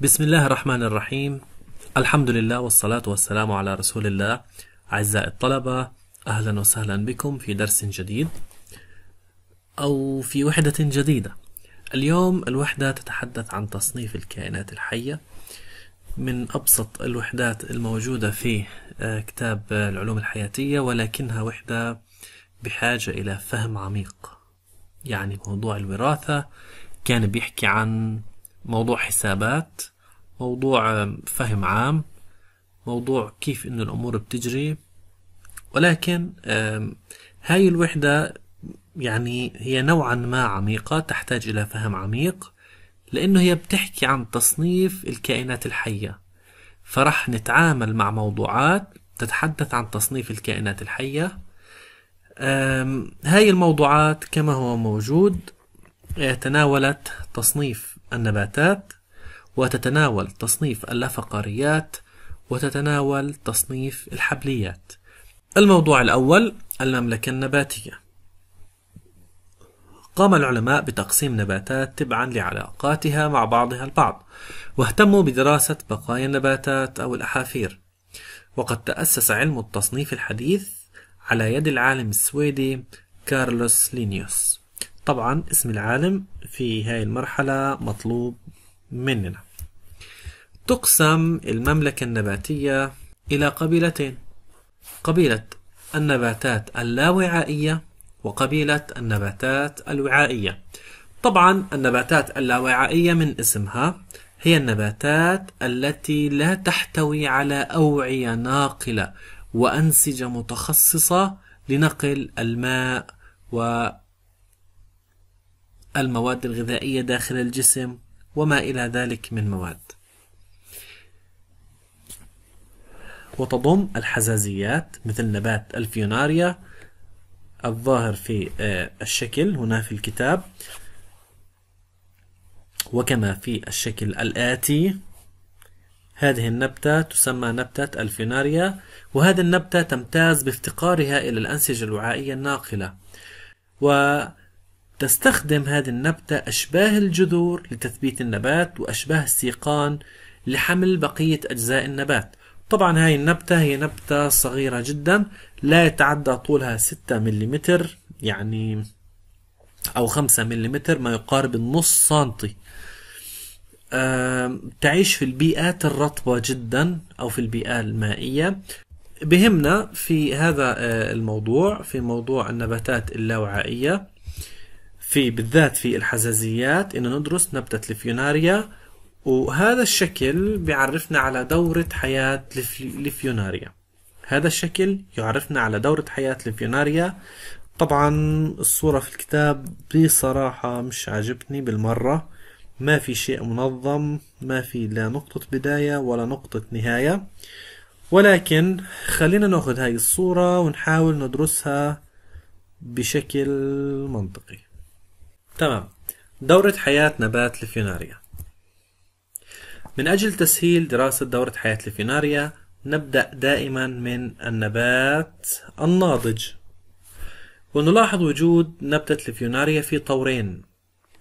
بسم الله الرحمن الرحيم الحمد لله والصلاة والسلام على رسول الله أعزائي الطلبة أهلا وسهلا بكم في درس جديد أو في وحدة جديدة اليوم الوحدة تتحدث عن تصنيف الكائنات الحية من أبسط الوحدات الموجودة في كتاب العلوم الحياتية ولكنها وحدة بحاجة إلى فهم عميق يعني موضوع الوراثة كان بيحكي عن موضوع حسابات موضوع فهم عام موضوع كيف انه الامور بتجري ولكن هاي الوحدة يعني هي نوعا ما عميقة تحتاج الى فهم عميق لانه هي بتحكي عن تصنيف الكائنات الحية فرح نتعامل مع موضوعات تتحدث عن تصنيف الكائنات الحية هاي الموضوعات كما هو موجود آه، تناولت تصنيف النباتات وتتناول تصنيف اللافقاريات وتتناول تصنيف الحبليات الموضوع الأول المملكة النباتية قام العلماء بتقسيم نباتات تبعا لعلاقاتها مع بعضها البعض واهتموا بدراسة بقايا النباتات أو الأحافير وقد تأسس علم التصنيف الحديث على يد العالم السويدي كارلوس لينيوس طبعا اسم العالم في هاي المرحلة مطلوب مننا تقسم المملكة النباتية إلى قبيلتين قبيلة النباتات اللاوعائية وقبيلة النباتات الوعائية طبعا النباتات اللاوعائية من اسمها هي النباتات التي لا تحتوي على أوعية ناقلة وأنسجة متخصصة لنقل الماء و المواد الغذائية داخل الجسم وما إلى ذلك من مواد وتضم الحزازيات مثل نبات الفيوناريا الظاهر في آه، الشكل هنا في الكتاب وكما في الشكل الآتي هذه النبتة تسمى نبتة الفيناريا وهذه النبتة تمتاز بافتقارها إلى الأنسجة الوعائية الناقلة تستخدم هذه النبتة أشباه الجذور لتثبيت النبات وأشباه السيقان لحمل بقية أجزاء النبات طبعا هاي النبتة هي نبتة صغيرة جدا لا يتعدى طولها 6 ملم يعني أو 5 ملم ما يقارب النص سنتي تعيش في البيئات الرطبة جدا أو في البيئة المائية بهمنا في هذا آه، الموضوع في موضوع النباتات اللاوعائية في بالذات في الحزازيات انه ندرس نبتة الفيوناريا وهذا الشكل بيعرفنا على دورة حياة الفيوناريا هذا الشكل يعرفنا على دورة حياة الفيوناريا طبعا الصورة في الكتاب بصراحة مش عاجبتني بالمرة ما في شيء منظم ما في لا نقطة بداية ولا نقطة نهاية ولكن خلينا ناخذ هاي الصورة ونحاول ندرسها بشكل منطقي تمام دورة حياة نبات الفيناريا من أجل تسهيل دراسة دورة حياة الفيناريا نبدأ دائما من النبات الناضج ونلاحظ وجود نبتة الفيناريا في طورين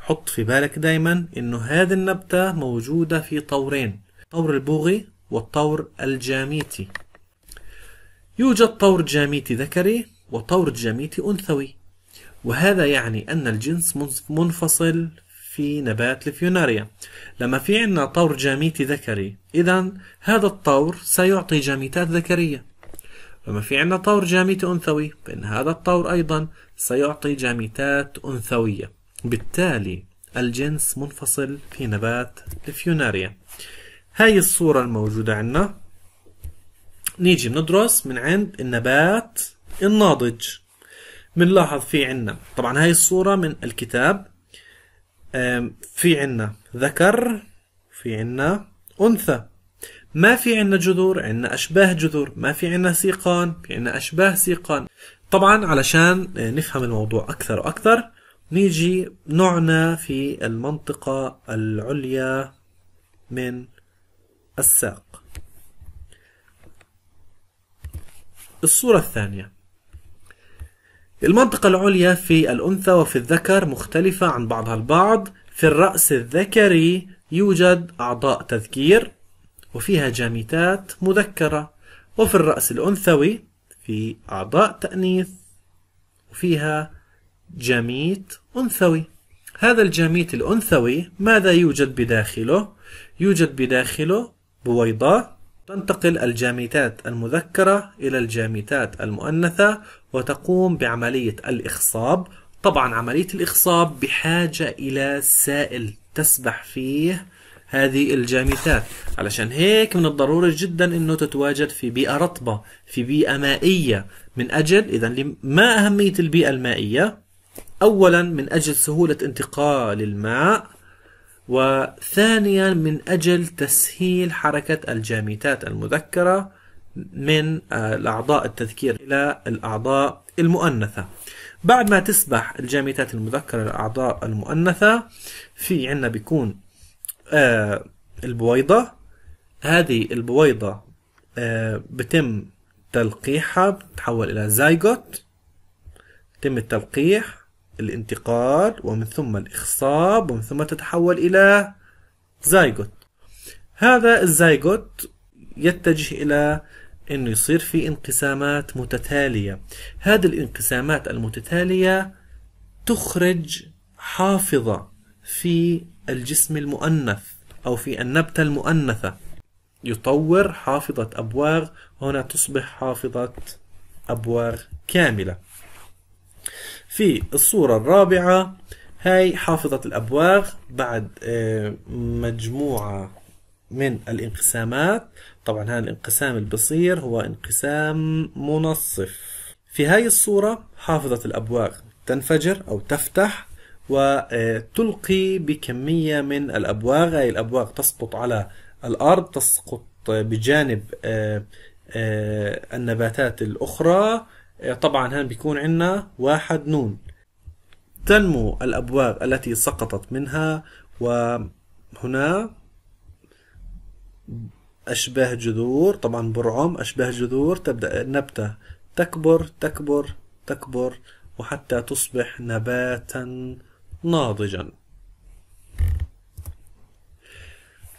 حط في بالك دايما انه هذه النبتة موجودة في طورين طور البوغي والطور الجاميتي يوجد طور جاميتي ذكري وطور جاميتي أنثوي وهذا يعني أن الجنس منفصل في نبات الفيوناريا لما في عندنا طور جاميتي ذكري إذا هذا الطور سيعطي جاميتات ذكرية لما في عندنا طور جاميتي أنثوي فإن هذا الطور أيضا سيعطي جاميتات أنثوية بالتالي الجنس منفصل في نبات الفيوناريا هاي الصورة الموجودة عندنا نيجي بندرس من عند النبات الناضج بنلاحظ في عنا طبعا هاي الصورة من الكتاب في عنا ذكر في عنا أنثى ما في عنا جذور عنا أشباه جذور ما في عنا سيقان في عنا أشباه سيقان طبعا علشان آه، نفهم الموضوع أكثر وأكثر نيجي نوعنا في المنطقة العليا من الساق الصورة الثانية المنطقة العليا في الأنثى وفي الذكر مختلفة عن بعضها البعض في الرأس الذكري يوجد أعضاء تذكير وفيها جاميتات مذكرة وفي الرأس الأنثوي في أعضاء تأنيث وفيها جميت أنثوي هذا الجميت الأنثوي ماذا يوجد بداخله؟ يوجد بداخله بويضة تنتقل الجاميتات المذكرة إلى الجاميتات المؤنثة وتقوم بعملية الإخصاب طبعا عملية الإخصاب بحاجة إلى سائل تسبح فيه هذه الجامتات علشان هيك من الضروري جدا انه تتواجد في بيئة رطبة في بيئة مائية من اجل اذا ما اهمية البيئة المائية اولا من اجل سهولة انتقال الماء وثانيا من اجل تسهيل حركة الجامتات المذكرة من آه، الأعضاء التذكير إلى الأعضاء المؤنثة بعد ما تسبح الجامدات المذكرة للأعضاء المؤنثة في عندنا بيكون آه، البويضة هذه البويضة آه، بتم تلقيحها بتتحول إلى زايجوت تم التلقيح الانتقال ومن ثم الإخصاب ومن ثم تتحول إلى زايجوت هذا الزايجوت يتجه إلى انه يصير في انقسامات متتاليه هذه الانقسامات المتتاليه تخرج حافظه في الجسم المؤنث او في النبته المؤنثه يطور حافظه ابواغ هنا تصبح حافظه ابواغ كامله في الصوره الرابعه هاي حافظه الابواغ بعد آه، مجموعه من الانقسامات طبعا هذا الانقسام اللي بصير هو انقسام منصف في هاي الصورة حافظة الأبواق تنفجر أو تفتح وتلقي آه، بكمية من الأبواغ هاي الأبواغ تسقط على الأرض تسقط بجانب آه، آه، النباتات الأخرى طبعا هنا بيكون عندنا واحد نون تنمو الأبواغ التي سقطت منها وهنا أشباه جذور طبعا برعم أشباه جذور تبدأ النبتة تكبر تكبر تكبر وحتى تصبح نباتا ناضجا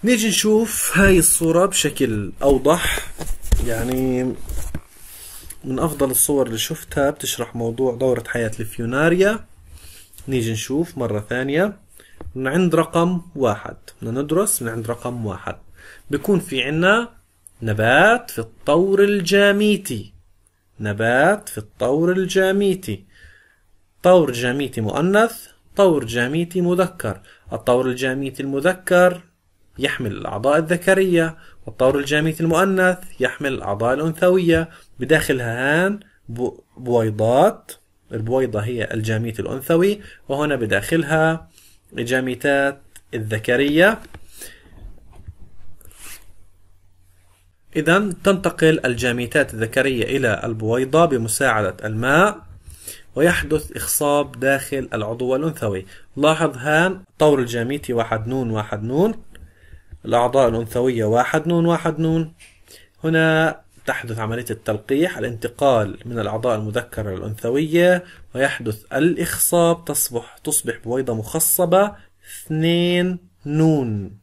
نيجي نشوف هاي الصورة بشكل أوضح يعني من أفضل الصور اللي شفتها بتشرح موضوع دورة حياة الفيوناريا نيجي نشوف مرة ثانية من عند رقم واحد بدنا ندرس من عند رقم واحد بكون في عنا نبات في الطور الجاميتي نبات في الطور الجاميتي طور جاميتي مؤنث طور جاميتي مذكر الطور الجاميتي المذكر يحمل الأعضاء الذكرية والطور الجاميتي المؤنث يحمل الأعضاء الأنثوية بداخلها هان بويضات البويضة هي الجاميت الأنثوي وهنا بداخلها جاميتات الذكرية إذا تنتقل الجاميتات الذكرية إلى البويضة بمساعدة الماء ويحدث إخصاب داخل العضو الأنثوي لاحظ هان طور الجاميتي واحد نون واحد نون الأعضاء الأنثوية واحد نون واحد نون هنا تحدث عملية التلقيح الانتقال من الأعضاء المذكرة للأنثوية ويحدث الإخصاب تصبح تصبح بويضة مخصبة اثنين نون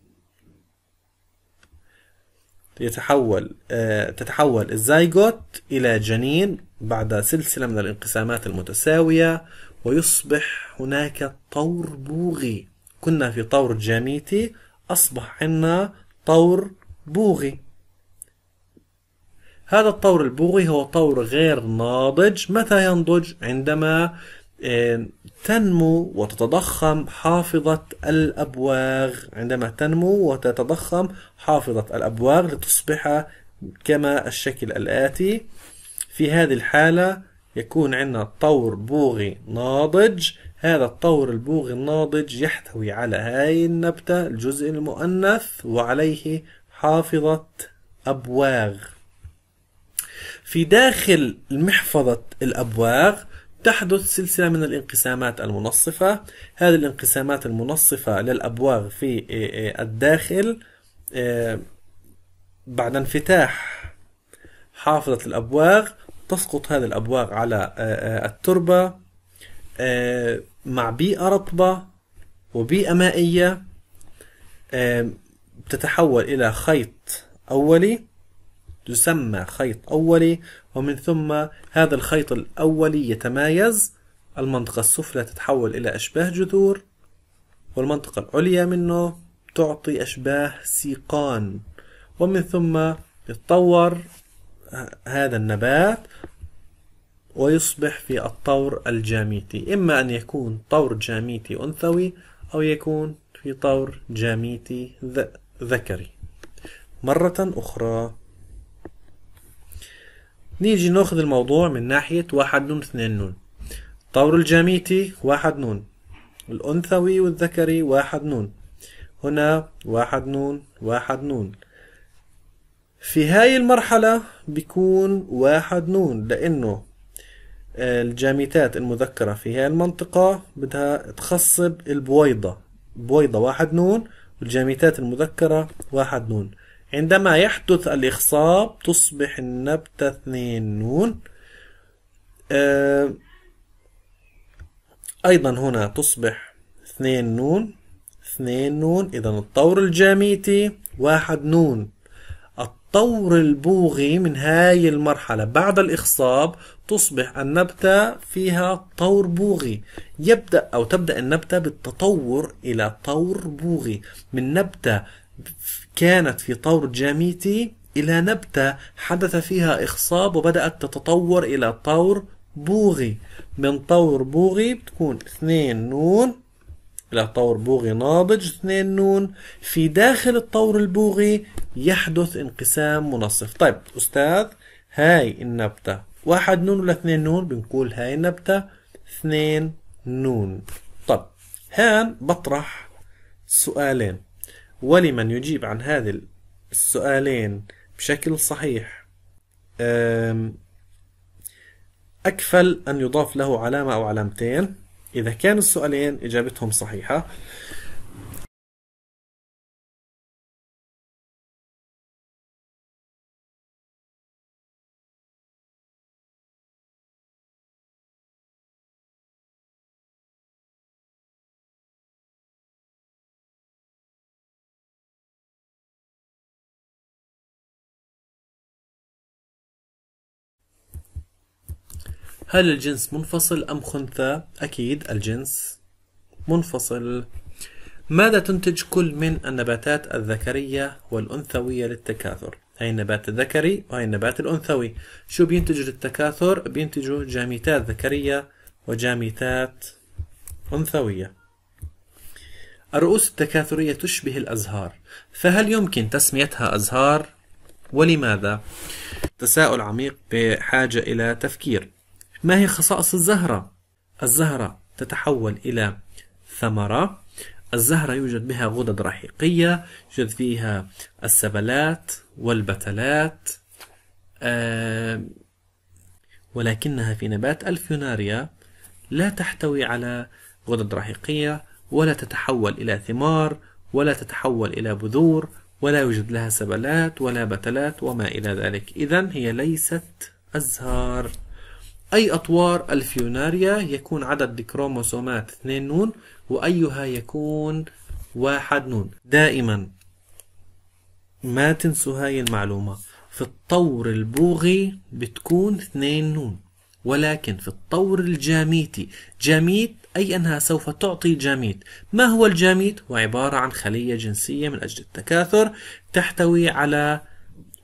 يتحول آه، تتحول الزايغوت إلى جنين بعد سلسلة من الانقسامات المتساوية ويصبح هناك طور بوغي كنا في طور جاميتي أصبح عندنا طور بوغي هذا الطور البوغي هو طور غير ناضج متى ينضج عندما إيه، تنمو وتتضخم حافظة الأبواغ عندما تنمو وتتضخم حافظة الأبواغ لتصبح كما الشكل الآتي في هذه الحالة يكون عندنا طور بوغي ناضج هذا الطور البوغي الناضج يحتوي على هاي النبتة الجزء المؤنث وعليه حافظة أبواغ في داخل محفظة الأبواغ تحدث سلسلة من الانقسامات المنصفة هذه الانقسامات المنصفة للأبواب في إيه، إيه، الداخل إيه، بعد انفتاح حافظة الأبواغ تسقط هذه الأبواغ على التربة مع بيئة رطبة وبيئة مائية تتحول إلى خيط أولي يسمى خيط أولي ومن ثم هذا الخيط الأولي يتمايز المنطقة السفلى تتحول إلى أشباه جذور والمنطقة العليا منه تعطي أشباه سيقان ومن ثم يتطور هذا النبات ويصبح في الطور الجاميتي إما أن يكون طور جاميتي أنثوي أو يكون في طور جاميتي ذكري مرة أخرى نيجي ناخذ الموضوع من ناحية واحد نون اثنين نون الطور الجاميتي واحد نون الأنثوي والذكري واحد نون هنا واحد نون واحد نون في هاي المرحلة بيكون واحد نون لأنه آه، الجاميتات المذكرة في هاي المنطقة بدها تخصب البويضة بويضة واحد نون والجاميتات المذكرة واحد نون عندما يحدث الإخصاب تصبح النبتة اثنين نون آه، أيضا هنا تصبح اثنين نون اثنين نون إذا الطور الجاميتي واحد نون الطور البوغي من هاي المرحلة بعد الإخصاب تصبح النبتة فيها طور بوغي يبدأ أو تبدأ النبتة بالتطور إلى طور بوغي من نبتة كانت في طور جاميتي إلى نبتة حدث فيها إخصاب وبدأت تتطور إلى طور بوغي من طور بوغي بتكون اثنين نون إلى طور بوغي ناضج اثنين نون في داخل الطور البوغي يحدث انقسام منصف طيب أستاذ هاي النبتة واحد نون ولا اثنين نون بنقول هاي النبتة اثنين نون طب هان بطرح سؤالين ولمن يجيب عن هذه السؤالين بشكل صحيح أكفل أن يضاف له علامة أو علامتين إذا كان السؤالين إجابتهم صحيحة هل الجنس منفصل أم خنثى؟ أكيد الجنس منفصل ماذا تنتج كل من النباتات الذكرية والأنثوية للتكاثر؟ هاي النبات الذكري وهي النبات الأنثوي شو بينتجوا للتكاثر؟ بينتجوا جاميتات ذكرية وجاميتات أنثوية الرؤوس التكاثرية تشبه الأزهار فهل يمكن تسميتها أزهار؟ ولماذا؟ تساؤل عميق بحاجة إلى تفكير ما هي خصائص الزهرة؟ الزهرة تتحول إلى ثمرة الزهرة يوجد بها غدد رحيقية يوجد فيها السبلات والبتلات آه، ولكنها في نبات الفيوناريا لا تحتوي على غدد رحيقية ولا تتحول إلى ثمار ولا تتحول إلى بذور ولا يوجد لها سبلات ولا بتلات وما إلى ذلك إذا هي ليست أزهار أي أطوار الفيوناريا يكون عدد الكروموسومات 2 نون وأيها يكون واحد نون دائما ما تنسوا هاي المعلومة في الطور البوغي بتكون 2 نون ولكن في الطور الجاميتي جاميت أي أنها سوف تعطي جاميت ما هو الجاميت؟ هو عبارة عن خلية جنسية من أجل التكاثر تحتوي على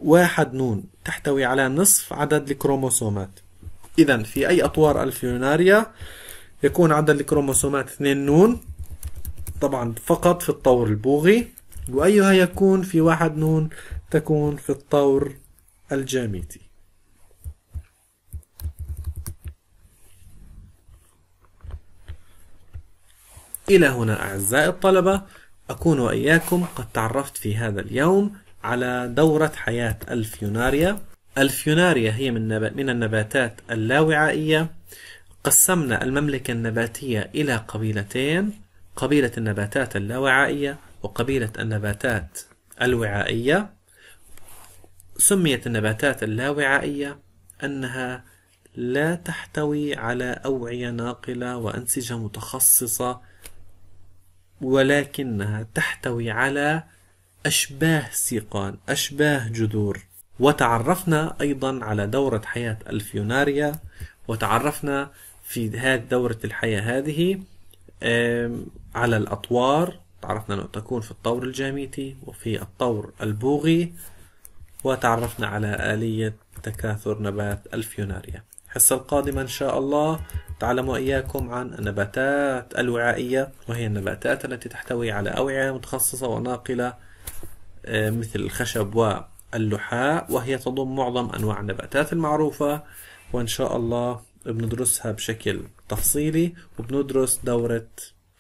واحد نون تحتوي على نصف عدد الكروموسومات إذا في أي أطوار الفيوناريا يكون عدد الكروموسومات 2 نون طبعا فقط في الطور البوغي وأيها يكون في واحد نون تكون في الطور الجاميتي إلى هنا أعزائي الطلبة أكون وإياكم قد تعرفت في هذا اليوم على دورة حياة الفيوناريا الفيوناريا هي من من النباتات اللاوعائية قسمنا المملكة النباتية إلى قبيلتين قبيلة النباتات اللاوعائية وقبيلة النباتات الوعائية سميت النباتات اللاوعائية أنها لا تحتوي على أوعية ناقلة وأنسجة متخصصة ولكنها تحتوي على أشباه سيقان أشباه جذور وتعرفنا أيضا على دورة حياة الفيوناريا وتعرفنا في هذه دورة الحياة هذه على الأطوار تعرفنا أنه تكون في الطور الجاميتي وفي الطور البوغي وتعرفنا على آلية تكاثر نبات الفيوناريا الحصة القادمة إن شاء الله تعلموا إياكم عن النباتات الوعائية وهي النباتات التي تحتوي على أوعية متخصصة وناقلة آه، مثل الخشب و اللحاء وهي تضم معظم أنواع النباتات المعروفة وإن شاء الله بندرسها بشكل تفصيلي وبندرس دورة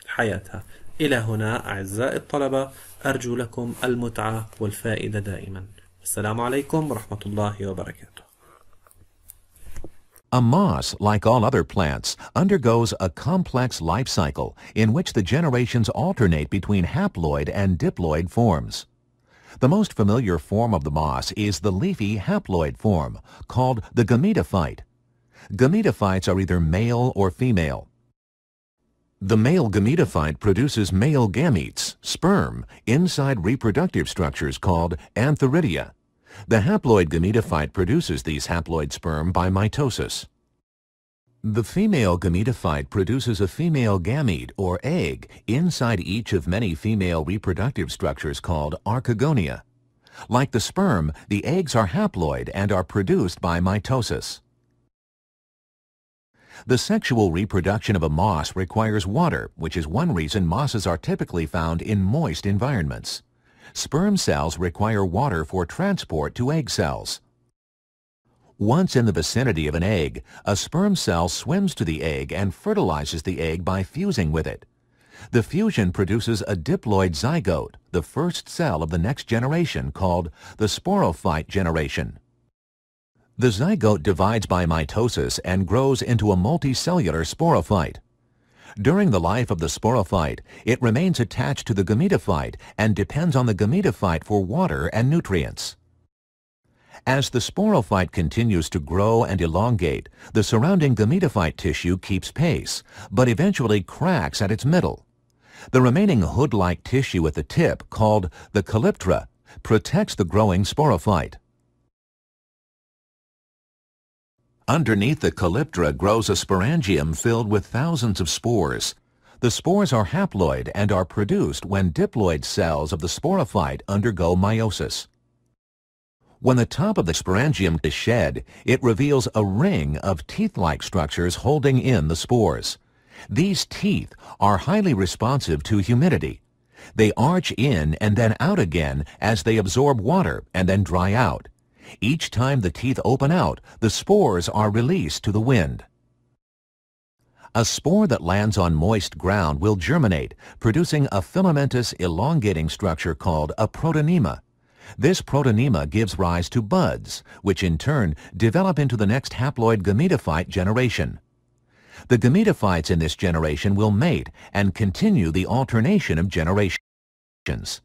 حياتها إلى هنا أعزائي الطلبة أرجو لكم المتعة والفائدة دائما السلام عليكم ورحمة الله وبركاته A moss, like all other plants, undergoes a complex life cycle in which the generations alternate between haploid and diploid forms. The most familiar form of the moss is the leafy haploid form, called the gametophyte. Gametophytes are either male or female. The male gametophyte produces male gametes, sperm, inside reproductive structures called antheridia. The haploid gametophyte produces these haploid sperm by mitosis. The female gametophyte produces a female gamete or egg inside each of many female reproductive structures called archegonia. Like the sperm, the eggs are haploid and are produced by mitosis. The sexual reproduction of a moss requires water, which is one reason mosses are typically found in moist environments. Sperm cells require water for transport to egg cells. Once in the vicinity of an egg, a sperm cell swims to the egg and fertilizes the egg by fusing with it. The fusion produces a diploid zygote, the first cell of the next generation called the sporophyte generation. The zygote divides by mitosis and grows into a multicellular sporophyte. During the life of the sporophyte, it remains attached to the gametophyte and depends on the gametophyte for water and nutrients. As the sporophyte continues to grow and elongate, the surrounding gametophyte tissue keeps pace, but eventually cracks at its middle. The remaining hood-like tissue at the tip, called the calyptra, protects the growing sporophyte. Underneath the calyptra grows a sporangium filled with thousands of spores. The spores are haploid and are produced when diploid cells of the sporophyte undergo meiosis. When the top of the sporangium is shed, it reveals a ring of teeth-like structures holding in the spores. These teeth are highly responsive to humidity. They arch in and then out again as they absorb water and then dry out. Each time the teeth open out, the spores are released to the wind. A spore that lands on moist ground will germinate, producing a filamentous elongating structure called a protonema. This protonema gives rise to buds, which in turn develop into the next haploid gametophyte generation. The gametophytes in this generation will mate and continue the alternation of generations.